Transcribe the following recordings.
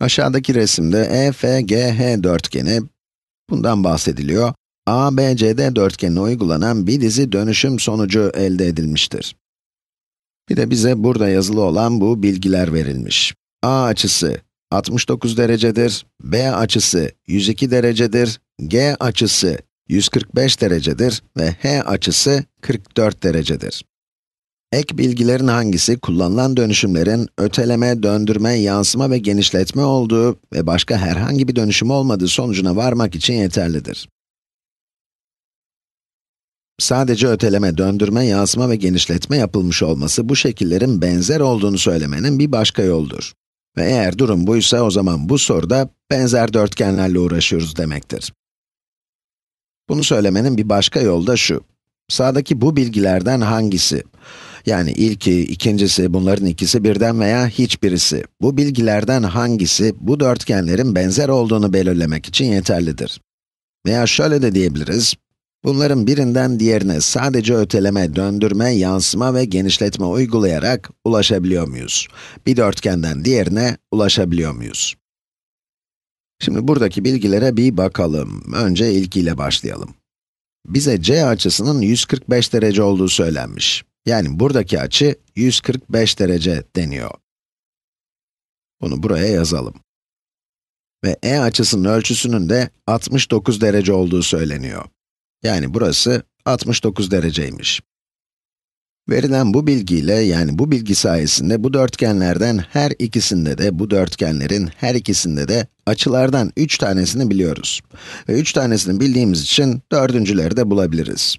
Aşağıdaki resimde EFGH dörtgeni, bundan bahsediliyor, ABCD dörtgenine uygulanan bir dizi dönüşüm sonucu elde edilmiştir. Bir de bize burada yazılı olan bu bilgiler verilmiş. A açısı 69 derecedir, B açısı 102 derecedir, G açısı 145 derecedir ve H açısı 44 derecedir. Ek bilgilerin hangisi, kullanılan dönüşümlerin öteleme, döndürme, yansıma ve genişletme olduğu ve başka herhangi bir dönüşüm olmadığı sonucuna varmak için yeterlidir. Sadece öteleme, döndürme, yansıma ve genişletme yapılmış olması, bu şekillerin benzer olduğunu söylemenin bir başka yoldur. Ve eğer durum buysa, o zaman bu soruda benzer dörtgenlerle uğraşıyoruz demektir. Bunu söylemenin bir başka yolu da şu. Sağdaki bu bilgilerden hangisi? Yani ilki, ikincisi, bunların ikisi birden veya hiçbirisi. Bu bilgilerden hangisi bu dörtgenlerin benzer olduğunu belirlemek için yeterlidir. Veya şöyle de diyebiliriz. Bunların birinden diğerine sadece öteleme, döndürme, yansıma ve genişletme uygulayarak ulaşabiliyor muyuz? Bir dörtgenden diğerine ulaşabiliyor muyuz? Şimdi buradaki bilgilere bir bakalım. Önce ilkiyle başlayalım. Bize C açısının 145 derece olduğu söylenmiş. Yani buradaki açı 145 derece deniyor. Bunu buraya yazalım. Ve E açısının ölçüsünün de 69 derece olduğu söyleniyor. Yani burası 69 dereceymiş. Verilen bu bilgiyle, yani bu bilgi sayesinde bu dörtgenlerden her ikisinde de, bu dörtgenlerin her ikisinde de Açılardan 3 tanesini biliyoruz. Ve 3 tanesini bildiğimiz için dördüncüleri de bulabiliriz.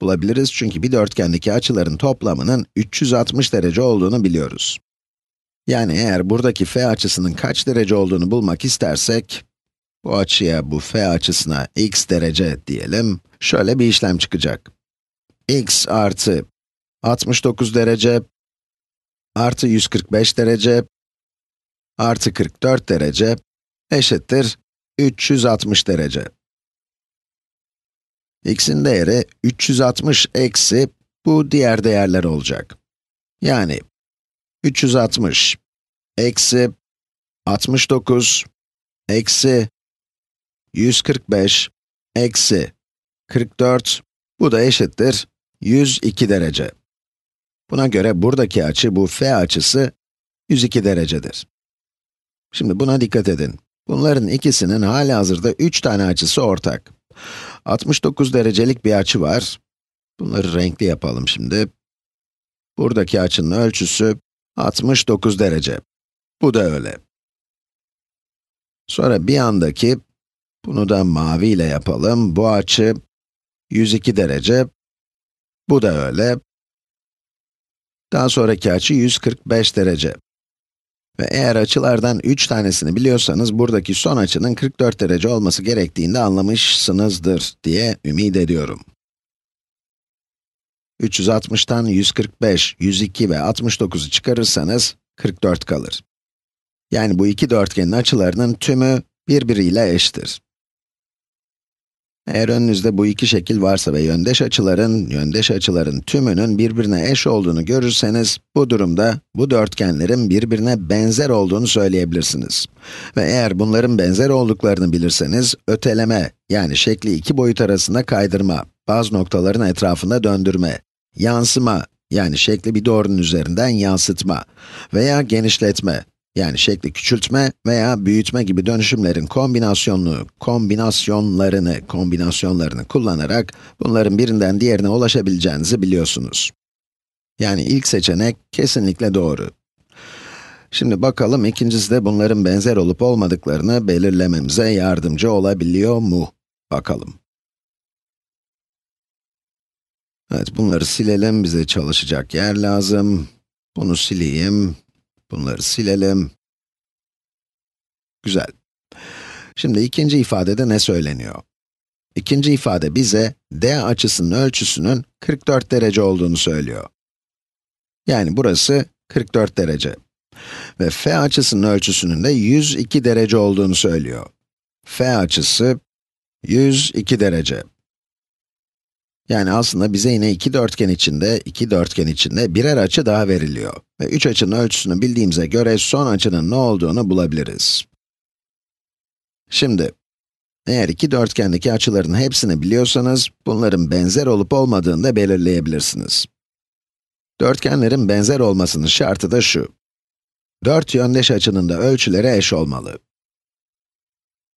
Bulabiliriz çünkü bir dörtgendeki açıların toplamının 360 derece olduğunu biliyoruz. Yani eğer buradaki f açısının kaç derece olduğunu bulmak istersek, bu açıya, bu f açısına x derece diyelim, şöyle bir işlem çıkacak. x artı 69 derece artı 145 derece artı 44 derece eşittir 360 derece. x'in değeri 360 eksi bu diğer değerler olacak. Yani 360 eksi 69 eksi 145 eksi 44 bu da eşittir 102 derece. Buna göre buradaki açı bu f açısı 102 derecedir. Şimdi buna dikkat edin. Bunların ikisinin hali hazırda 3 tane açısı ortak. 69 derecelik bir açı var. Bunları renkli yapalım şimdi. Buradaki açının ölçüsü 69 derece. Bu da öyle. Sonra bir andaki, bunu da mavi ile yapalım. Bu açı 102 derece. Bu da öyle. Daha sonraki açı 145 derece. Ve eğer açılardan 3 tanesini biliyorsanız buradaki son açının 44 derece olması gerektiğini de anlamışsınızdır diye ümit ediyorum. 360'tan 145, 102 ve 69'u çıkarırsanız 44 kalır. Yani bu iki dörtgenin açılarının tümü birbiriyle eşittir. Eğer önünüzde bu iki şekil varsa ve yöndeş açıların, yöndeş açıların tümünün birbirine eş olduğunu görürseniz, bu durumda bu dörtgenlerin birbirine benzer olduğunu söyleyebilirsiniz. Ve eğer bunların benzer olduklarını bilirseniz, öteleme, yani şekli iki boyut arasında kaydırma, bazı noktaların etrafında döndürme, yansıma, yani şekli bir doğrunun üzerinden yansıtma veya genişletme, yani şekli küçültme veya büyütme gibi dönüşümlerin kombinasyonunu, kombinasyonlarını, kombinasyonlarını kullanarak bunların birinden diğerine ulaşabileceğinizi biliyorsunuz. Yani ilk seçenek kesinlikle doğru. Şimdi bakalım ikincisi de bunların benzer olup olmadıklarını belirlememize yardımcı olabiliyor mu? Bakalım. Evet, bunları silelim, bize çalışacak yer lazım. Bunu sileyim. Bunları silelim. Güzel. Şimdi ikinci ifadede ne söyleniyor? İkinci ifade bize d açısının ölçüsünün 44 derece olduğunu söylüyor. Yani burası 44 derece. Ve f açısının ölçüsünün de 102 derece olduğunu söylüyor. f açısı 102 derece. Yani aslında bize yine iki dörtgen içinde, iki dörtgen içinde birer açı daha veriliyor. Ve üç açının ölçüsünü bildiğimize göre son açının ne olduğunu bulabiliriz. Şimdi, eğer iki dörtgendeki açıların hepsini biliyorsanız, bunların benzer olup olmadığını da belirleyebilirsiniz. Dörtgenlerin benzer olmasının şartı da şu. Dört yöndeş açının da ölçüleri eş olmalı.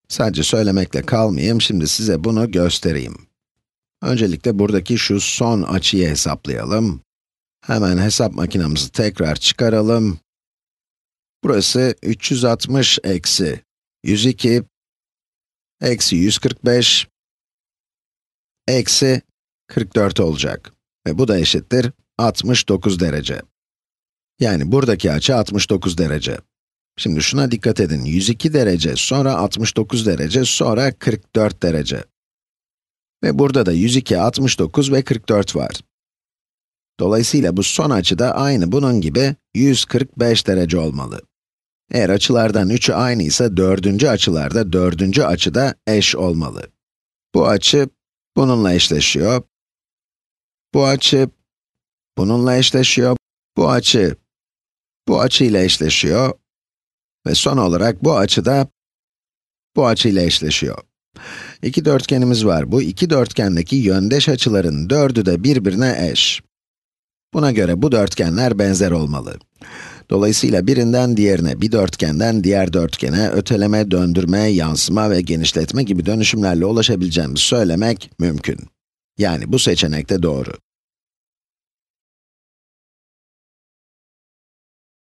Sadece söylemekle kalmayayım, şimdi size bunu göstereyim. Öncelikle buradaki şu son açıyı hesaplayalım. Hemen hesap makinamızı tekrar çıkaralım. Burası 360 eksi 102 eksi 145 eksi 44 olacak. Ve bu da eşittir 69 derece. Yani buradaki açı 69 derece. Şimdi şuna dikkat edin, 102 derece, sonra 69 derece, sonra 44 derece. Ve burada da 102, 69 ve 44 var. Dolayısıyla bu son açı da aynı bunun gibi 145 derece olmalı. Eğer açılardan 3'ü aynıysa dördüncü açılarda dördüncü açı da eş olmalı. Bu açı bununla eşleşiyor. Bu açı bununla eşleşiyor. Bu açı bu açı ile eşleşiyor. Ve son olarak bu açı da bu açı ile eşleşiyor. İki dörtgenimiz var. Bu iki dörtgendeki yöndeş açıların dördü de birbirine eş. Buna göre bu dörtgenler benzer olmalı. Dolayısıyla birinden diğerine, bir dörtgenden diğer dörtgene, öteleme, döndürme, yansıma ve genişletme gibi dönüşümlerle ulaşabileceğimizi söylemek mümkün. Yani bu seçenek de doğru.